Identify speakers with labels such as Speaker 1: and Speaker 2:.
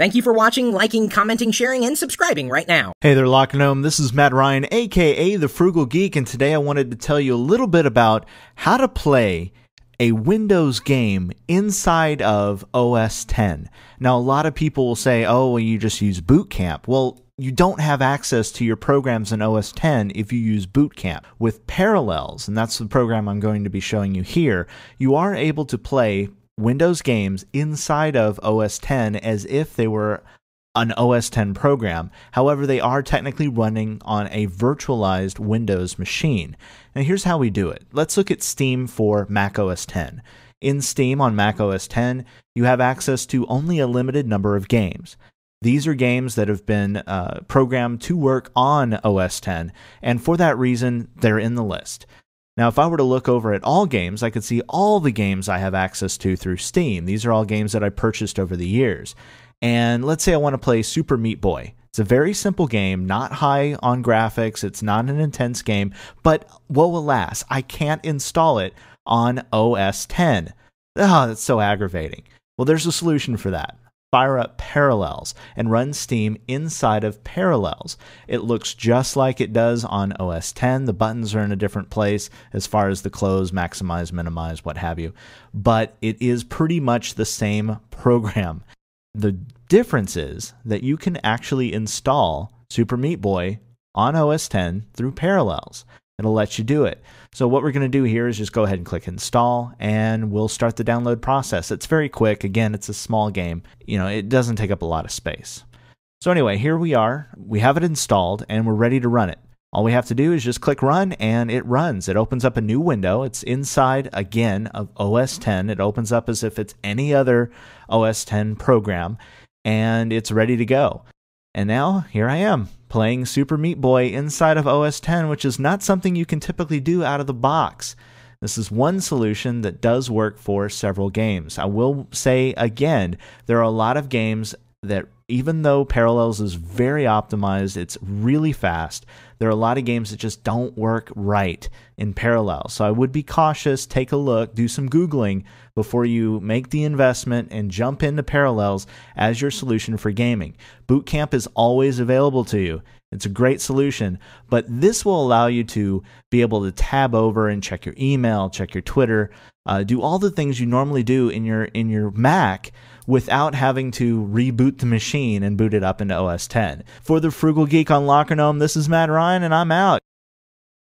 Speaker 1: Thank you for watching, liking, commenting, sharing, and subscribing right now. Hey there, Lock This is Matt Ryan, aka The Frugal Geek, and today I wanted to tell you a little bit about how to play a Windows game inside of OS 10. Now, a lot of people will say, oh, well, you just use Boot Camp. Well, you don't have access to your programs in OS 10 if you use Boot Camp. With Parallels, and that's the program I'm going to be showing you here, you are able to play Windows games inside of OS 10 as if they were an OS 10 program. However, they are technically running on a virtualized Windows machine. Now, here's how we do it. Let's look at Steam for Mac OS 10. In Steam on Mac OS 10, you have access to only a limited number of games. These are games that have been uh, programmed to work on OS 10, and for that reason, they're in the list. Now, if I were to look over at all games, I could see all the games I have access to through Steam. These are all games that I purchased over the years. And let's say I want to play Super Meat Boy. It's a very simple game, not high on graphics, it's not an intense game, but woe alas, I can't install it on OS 10. Ah, oh, that's so aggravating. Well, there's a solution for that fire up Parallels and run Steam inside of Parallels. It looks just like it does on OS 10. The buttons are in a different place as far as the close, maximize, minimize, what have you, but it is pretty much the same program. The difference is that you can actually install Super Meat Boy on OS 10 through Parallels. It'll let you do it. So what we're going to do here is just go ahead and click install and we'll start the download process. It's very quick. Again, it's a small game. You know, it doesn't take up a lot of space. So anyway, here we are. We have it installed and we're ready to run it. All we have to do is just click run and it runs. It opens up a new window. It's inside again of OS 10. It opens up as if it's any other OS 10 program and it's ready to go. And now here I am playing Super Meat Boy inside of OS 10, which is not something you can typically do out of the box. This is one solution that does work for several games. I will say again, there are a lot of games that even though Parallels is very optimized, it's really fast. There are a lot of games that just don't work right in Parallels. So I would be cautious, take a look, do some Googling before you make the investment and jump into Parallels as your solution for gaming. Bootcamp is always available to you. It's a great solution, but this will allow you to be able to tab over and check your email, check your Twitter, uh, do all the things you normally do in your in your Mac without having to reboot the machine and boot it up into OS 10. For the Frugal Geek on Locker Gnome, this is Matt Ryan, and I'm out.